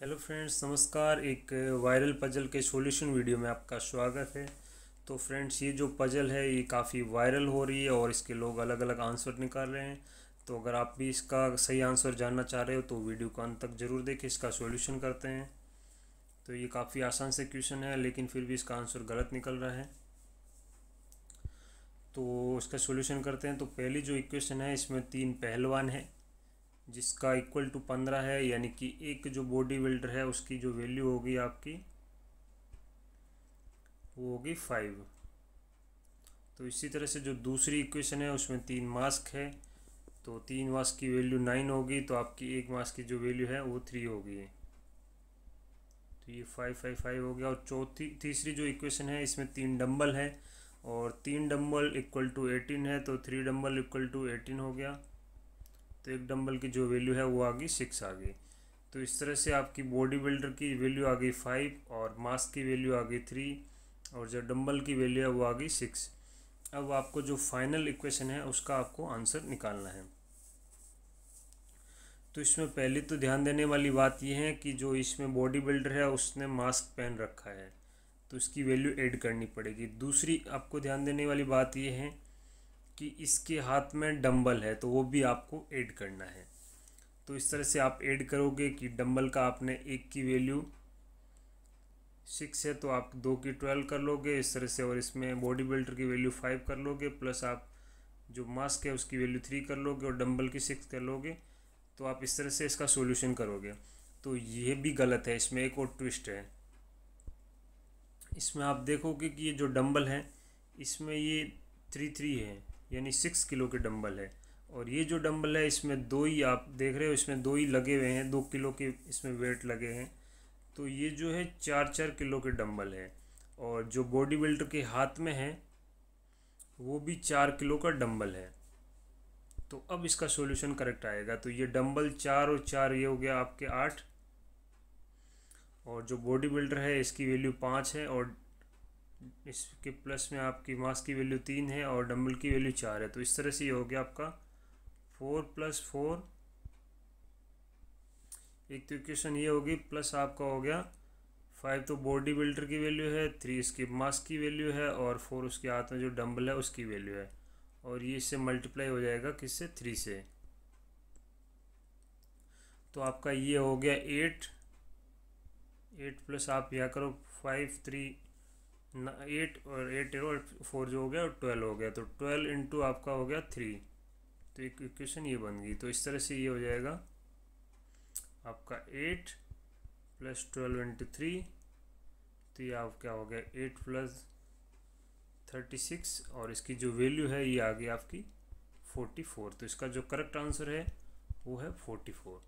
hello friends नमस्कार एक viral puzzle के सॉल्यूशन वीडियो में आपका स्वागत है तो फ्रेंड्स ये जो पजल है ये काफ़ी वायरल हो रही है और इसके लोग अलग अलग आंसर निकाल रहे हैं तो अगर आप भी इसका सही आंसर जानना चाह रहे हो तो वीडियो को अंत तक ज़रूर देखें इसका सॉल्यूशन करते हैं तो ये काफ़ी आसान से क्वेश्चन है लेकिन फिर भी इसका आंसर गलत निकल रहा है तो इसका सॉल्यूशन करते हैं तो पहली जो इक्वेशन है इसमें तीन पहलवान हैं जिसका इक्वल टू पंद्रह है यानी कि एक जो बॉडी बिल्डर है उसकी जो वैल्यू होगी आपकी वो होगी फाइव तो इसी तरह से जो दूसरी इक्वेशन है उसमें तीन मास्क है तो तीन मास्क की वैल्यू नाइन होगी तो आपकी एक मास्क की जो वैल्यू है वो थ्री होगी तो ये फाइव फाइव फाइव हो गया और चौथी तीसरी जो इक्वेशन है इसमें तीन डम्बल है और तीन डम्बल इक्वल टू एटीन है तो three dumbbell equal to eighteen हो गया तो एक डंबल की जो वैल्यू है वो आ गई सिक्स आ गई तो इस तरह से आपकी बॉडी बिल्डर की वैल्यू आ गई फाइव और मास की वैल्यू आ गई थ्री और जो डंबल की वैल्यू है वो आ गई सिक्स अब आपको जो फाइनल इक्वेशन है उसका आपको आंसर निकालना है तो इसमें पहले तो ध्यान देने वाली बात यह है कि जो इसमें बॉडी बिल्डर है उसने मास्क पहन रखा है तो इसकी वैल्यू ऐड करनी पड़ेगी दूसरी आपको ध्यान देने वाली बात यह है कि इसके हाथ में डंबल है तो वो भी आपको ऐड करना है तो इस तरह से आप ऐड करोगे कि डंबल का आपने एक की वैल्यू सिक्स है तो आप दो की ट्वेल्व कर लोगे इस तरह से और इसमें बॉडी बिल्डर की वैल्यू फाइव कर लोगे प्लस आप जो मास्क है उसकी वैल्यू थ्री कर लोगे और डंबल की सिक्स कर लोगे तो आप इस तरह से इसका सोल्यूशन करोगे तो ये भी गलत है इसमें एक और ट्विस्ट है इसमें आप देखोगे कि ये जो डंबल है इसमें ये थ्री थ्री है यानी सिक्स किलो के डंबल है और ये जो डंबल है इसमें दो ही आप देख रहे हो इसमें दो ही लगे हुए हैं दो किलो के इसमें वेट लगे हैं तो ये जो है चार चार किलो के डंबल है और जो बॉडी बिल्डर के हाथ में है वो भी चार किलो का डंबल है तो अब इसका सॉल्यूशन करेक्ट आएगा तो ये डंबल चार और चार ये हो गया आपके आठ और जो बॉडी बिल्डर है इसकी वैल्यू पाँच है और इसके प्लस में आपकी मास की वैल्यू तीन है और डम्बल की वैल्यू चार है तो इस तरह से ये हो गया आपका फोर प्लस फोर एक तो इक्वेशन ये होगी प्लस आपका हो गया फाइव तो बॉडी बिल्डर की वैल्यू है थ्री इसकी मास की वैल्यू है और फोर उसके हाथ में जो डम्बल है उसकी वैल्यू है और ये इससे मल्टीप्लाई हो जाएगा किससे थ्री से तो आपका ये हो गया एट एट प्लस आप यह करो फाइव थ्री एट और एट जीरो फोर जो हो गया और ट्वेल्व हो गया तो ट्वेल्व इंटू आपका हो गया थ्री तो एक इक्वेशन ये बन गई तो इस तरह से ये हो जाएगा आपका eight plus twelve into three तो ये आप क्या हो गया एट प्लस थर्टी सिक्स और इसकी जो वैल्यू है ये आ गई आपकी फोर्टी फोर तो इसका जो करेक्ट आंसर है वो है फोर्टी फोर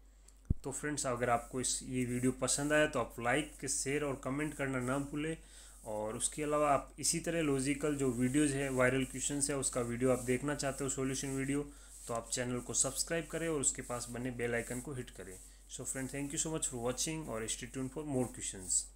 तो फ्रेंड्स अगर आपको इस ये वीडियो पसंद आया तो आप लाइक शेयर और कमेंट करना ना भूलें और उसके अलावा आप इसी तरह लॉजिकल जो वीडियोज़ है वायरल क्वेश्चन है उसका वीडियो आप देखना चाहते हो सोल्यूशन वीडियो तो आप चैनल को सब्सक्राइब करें और उसके पास बने बेल आइकन को हिट करें so friend thank you so much for watching और स्टेट्यून फॉर मोर क्वेश्चंस